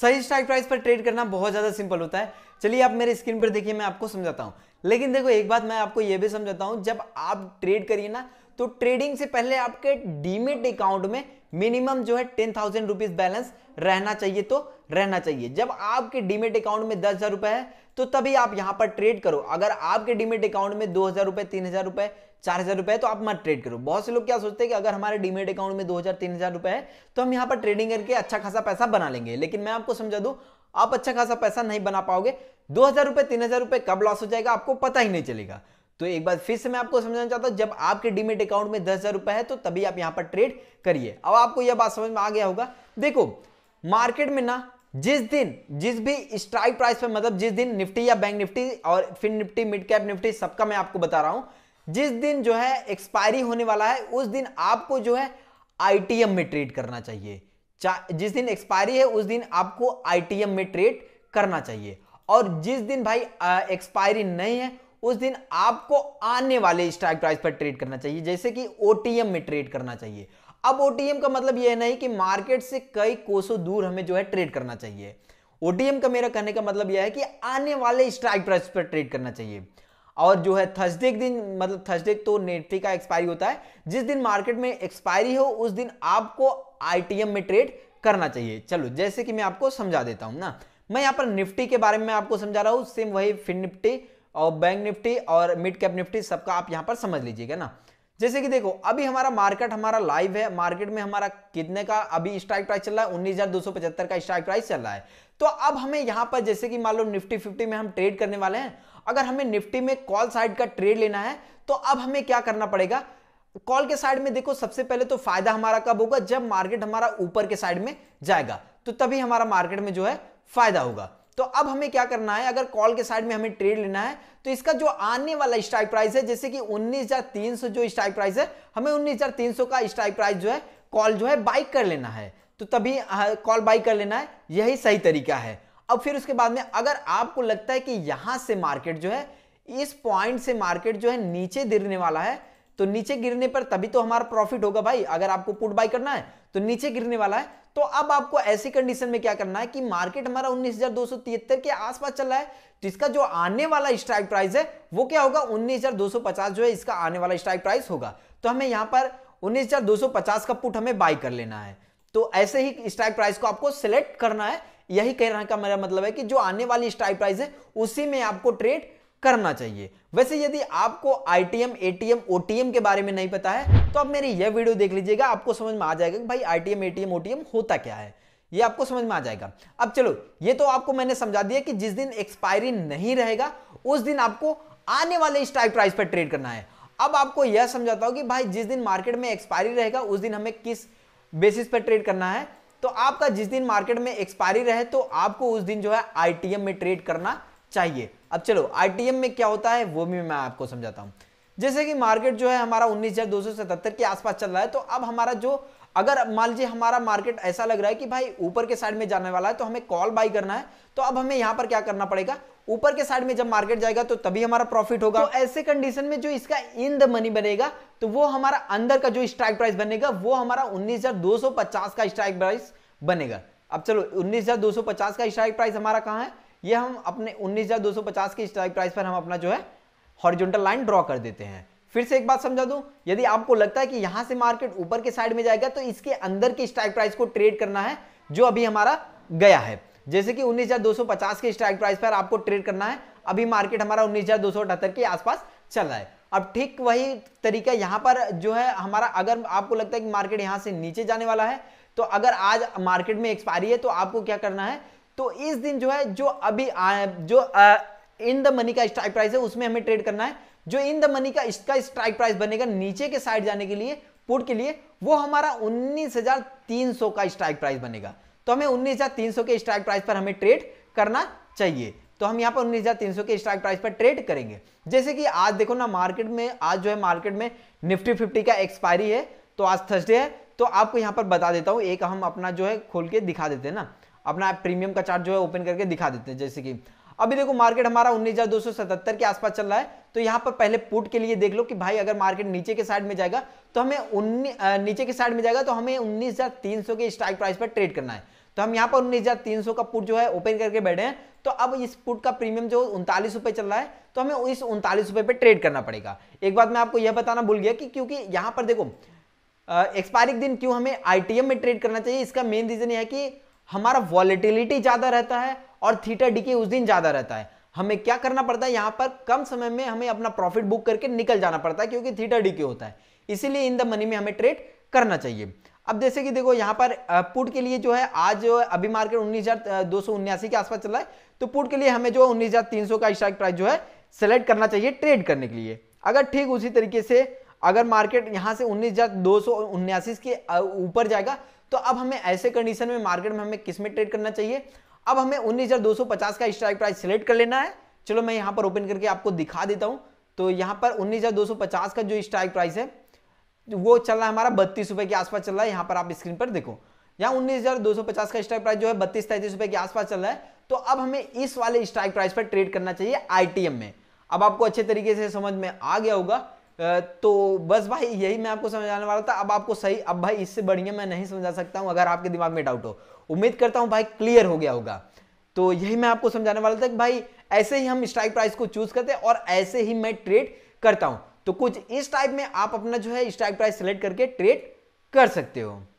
सही strike price पर trade करना बहुत ज़्यादा सिंपल होता है चलिए आप मेरे स्क्रीन पर देखिए मैं आपको समझाता हूँ लेकिन देखो एक बात मैं आपको यह भी समझाता हूँ जब आप ट्रेड करिए ना तो ट्रेडिंग से पहले आपके डीमेट अकाउंट में मिनिमम जो है टेन थाउजेंड रुपीज बैलेंस रहना चाहिए तो रहना चाहिए जब आपके डीमेट अकाउंट में दस हजार रुपए है तो तभी आप यहां पर ट्रेड करो अगर आपके डीमेट अकाउंट में दो हजार रुपए तीन हजार रुपए चार हजार रुपए तो आप मत ट्रेड करो बहुत से लोग क्या सोचते हैं कि अगर हमारे डीमेट अकाउंट में दो हजार तीन हजार रुपए है तो हम यहाँ पर ट्रेडिंग करके अच्छा खासा पैसा बना लेंगे लेकिन मैं आपको समझा दू आप अच्छा खासा पैसा नहीं बना पाओगे दो हजार रुपए तीन हजार रुपए कब लॉस हो जाएगा आपको पता ही नहीं चलेगा तो एक बार फिर से मैं आपको समझाना चाहता हूँ जब आपके डीमेट अकाउंट में दस हजार रुपए है तो तभी आप यहाँ पर ट्रेड करिए अब आपको यह बात समझ में आ गया होगा देखो मार्केट में ना जिस दिन जिस भी स्ट्राइक प्राइस पे मतलब जिस दिन निफ्टी या बैंक निफ्टी और Fin Nifty mid cap Nifty सबका मैं आपको बता रहा हूं जिस दिन जो है एक्सपायरी होने वाला है उस दिन आपको जो है आईटीएम में ट्रेड करना चाहिए जिस दिन एक्सपायरी है उस दिन आपको आईटीएम में ट्रेड करना चाहिए और जिस दिन भाई एक्सपायरी नहीं है उस दिन आपको आने वाले स्ट्राइक प्राइस पर ट्रेड करना चाहिए जैसे कि ओटीएम में ट्रेड करना चाहिए अब ओटीएम का मतलब यह नहीं कि मार्केट से कई कोसों दूर हमें जो है ट्रेड करना चाहिए ओटीएम का मेरा कहने का मतलब यह है कि आने वाले स्ट्राइक प्राइस पर ट्रेड करना चाहिए और जो है थर्सडे के दिन मतलब थर्सडे तो नेटफ्री का एक्सपायरी होता है जिस दिन मार्केट में एक्सपायरी हो उस दिन आपको आईटीएम में ट्रेड करना चाहिए चलो जैसे कि मैं आपको समझा देता हूँ ना मैं यहाँ पर निफ्टी के बारे में आपको समझा रहा हूँ सेम वही फिन निफ्टी और बैंक निफ्टी और मिड कैप निफ्टी सबका आप यहाँ पर समझ लीजिएगा ना जैसे कि देखो अभी हमारा मार्केट हमारा लाइव है मार्केट में हमारा कितने का अभी स्ट्राइक प्राइस चल रहा है उन्नीस का स्ट्राइक प्राइस चल रहा है तो अब हमें यहां पर जैसे कि मान लो निफ्टी फिफ्टी में हम ट्रेड करने वाले हैं अगर हमें निफ्टी में कॉल साइड का ट्रेड लेना है तो अब हमें क्या करना पड़ेगा कॉल के साइड में देखो सबसे पहले तो फायदा हमारा कब होगा जब मार्केट हमारा ऊपर के साइड में जाएगा तो तभी हमारा मार्केट में जो है फायदा होगा तो अब हमें क्या करना है अगर कॉल के साइड में हमें ट्रेड लेना है तो इसका जो आने वाला स्ट्राइक प्राइस है जैसे कि 19,300 जो स्ट्राइक प्राइस है हमें 19,300 का स्ट्राइक प्राइस जो है कॉल जो है बाइक कर लेना है तो तभी कॉल बाई कर लेना है यही सही तरीका है अब फिर उसके बाद में अगर आपको लगता है कि यहां से मार्केट जो है इस पॉइंट से मार्केट जो है नीचे गिरने वाला है तो नीचे गिरने पर तभी तो हमारा प्रॉफिट होगा भाई अगर आपको पुट बाई करना है तो नीचे गिरने वाला है तो अब आपको ऐसी कंडीशन में क्या करना है कि मार्केट हमारा उन्नीस के आसपास चल रहा है तो इसका जो आने वाला स्ट्राइक प्राइस है वो क्या होगा उन्नीस जो है इसका आने वाला स्ट्राइक प्राइस होगा तो हमें यहाँ पर उन्नीस का पुट हमें बाई कर लेना है तो ऐसे ही स्ट्राइक प्राइस को आपको सिलेक्ट करना है यही कहना का मेरा मतलब है कि जो आने वाली स्ट्राइक प्राइस है उसी में आपको ट्रेड करना चाहिए वैसे यदि आपको आईटीएम एटीएम ओटीएम के बारे में नहीं पता है तो आप मेरी यह वीडियो देख लीजिएगा आपको समझ में आ जाएगा कि भाई आईटीएम एटीएम ओटीएम होता क्या है ये आपको समझ में आ जाएगा अब चलो ये तो आपको मैंने समझा दिया कि जिस दिन एक्सपायरी नहीं रहेगा उस दिन आपको आने वाले स्टाइक प्राइस पर ट्रेड करना है अब आपको यह समझाता हूं कि भाई जिस दिन मार्केट में एक्सपायरी रहेगा उस दिन हमें किस बेसिस पर ट्रेड करना है तो आपका जिस दिन मार्केट में एक्सपायरी रहे तो आपको उस दिन जो है आईटीएम में ट्रेड करना चाहिए अब चलो आरटीएम में क्या होता है वो भी मैं आपको समझाता हूं जैसे कि मार्केट जो है हमारा उन्नीस हजार दो सौ सतहत्तर के आसपास चल रहा है तो अब हमारा जो अगर मान लीजिए हमारा मार्केट ऐसा लग रहा है कि भाई ऊपर के साइड में जाने वाला है तो हमें कॉल बाई करना है तो अब हमें यहां पर क्या करना पड़ेगा ऊपर के साइड में जब मार्केट जाएगा तो तभी हमारा प्रॉफिट होगा तो ऐसे कंडीशन में जो इसका इन द मनी बनेगा तो वो हमारा अंदर का जो स्ट्राइक प्राइस बनेगा वो हमारा उन्नीस का स्ट्राइक प्राइस बनेगा अब चलो उन्नीस का स्ट्राइक प्राइस हमारा कहाँ है ये हम अपने उन्नीस के स्ट्राइक प्राइस पर हम अपना जो है हॉरिजॉन्टल लाइन ड्रॉ कर देते हैं फिर से एक बात समझा दूं यदि आपको लगता है कि यहां से मार्केट ऊपर के साइड में जाएगा तो इसके अंदर की स्ट्राइक प्राइस को ट्रेड करना है जो अभी हमारा गया है जैसे कि 19,250 के स्ट्राइक प्राइस पर आपको ट्रेड करना है अभी मार्केट हमारा 19,278 के आसपास चल रहा है अब ठीक वही तरीका यहां पर जो है हमारा अगर आपको लगता है कि मार्केट यहां से नीचे जाने वाला है तो अगर आज मार्केट में एक्सपायरी है तो आपको क्या करना है तो इस दिन जो है जो अभी जो इन द मनी का स्ट्राइक प्राइस है उसमें हमें ट्रेड करना है जो इन द मनी का इसका स्ट्राइक प्राइस बनेगा नीचे के साइड जाने के लिए पुट के लिए वो हमारा 19,300 का स्ट्राइक प्राइस बनेगा तो हमें 19,300 के स्ट्राइक प्राइस पर हमें ट्रेड करना चाहिए तो हम यहाँ पर 19,300 के स्ट्राइक प्राइस पर ट्रेड करेंगे जैसे कि आज देखो ना मार्केट में आज जो है मार्केट में निफ्टी फिफ्टी का एक्सपायरी है तो आज थर्सडे है तो आपको यहाँ पर बता देता हूँ एक हम अपना जो है खोल के दिखा देते हैं ना अपना प्रीमियम का चार्ट जो है ओपन करके दिखा देते हैं जैसे कि अभी देखो मार्केट हमारा उन्नीस के आसपास चल रहा है तो यहाँ पर पहले पुट के लिए देख लो कि भाई अगर मार्केट नीचे के साइड में जाएगा तो हमें नीचे के साइड में जाएगा तो हमें सौ के स्ट्राइक प्राइस पर ट्रेड करना है तो हम यहाँ पर सौ का पुट जो है ओपन करके बैठे हैं तो अब इस पुट का प्रीमियम जो उनतालीस रुपये चल रहा है तो हमें इस उनतालीस रुपये पर ट्रेड करना पड़ेगा एक बात मैं आपको यह बताना भूल गया कि क्योंकि यहाँ पर देखो एक्सपायरी दिन क्यों हमें आईटीएम में ट्रेड करना चाहिए इसका मेन रीजन यह है कि हमारा वॉलिटिलिटी ज़्यादा रहता है और थीटा डी के उस दिन ज़्यादा रहता है हमें क्या करना पड़ता है यहां पर कम समय में हमें अपना प्रॉफिट बुक करके निकल जाना पड़ता है क्योंकि थीटा डी के होता है इसीलिए इन द मनी में हमें ट्रेड करना चाहिए अब जैसे कि देखो यहां पर पुट के लिए जो है आज जो है अभी मार्केट उन्नीस के आसपास चला है तो पुट के लिए हमें जो उन्नीस का स्ट्राइक प्राइस जो है सेलेक्ट करना चाहिए ट्रेड करने के लिए अगर ठीक उसी तरीके से अगर मार्केट यहां से उन्नीस के ऊपर जाएगा तो अब हमें ऐसे कंडीशन में मार्केट में हमें किस में ट्रेड करना चाहिए अब हमें उन्नीस का स्ट्राइक प्राइस सिलेक्ट कर लेना है चलो मैं यहां पर ओपन करके आपको दिखा देता हूं तो यहां पर 19,250 का जो स्ट्राइक प्राइस है वो चल रहा है हमारा बत्तीस रुपए के आसपास चल रहा है यहां पर आप स्क्रीन पर देखो यहाँ 19,250 का स्ट्राइक प्राइस जो है बत्तीस तैतीस रुपए के आसपास चल रहा है तो अब हमें इस वाले स्ट्राइक प्राइस पर ट्रेड करना चाहिए आईटीएम में अब आपको अच्छे तरीके से समझ में आ गया होगा तो बस भाई यही मैं आपको समझाने वाला था अब आपको सही अब भाई इससे बढ़िया मैं नहीं समझा सकता हूं अगर आपके दिमाग में डाउट हो उम्मीद करता हूं भाई क्लियर हो गया होगा तो यही मैं आपको समझाने वाला था कि भाई ऐसे ही हम स्ट्राइक प्राइस को चूज करते हैं और ऐसे ही मैं ट्रेड करता हूं तो कुछ इस टाइप में आप अपना जो है स्ट्राइक प्राइस सेलेक्ट करके ट्रेड कर सकते हो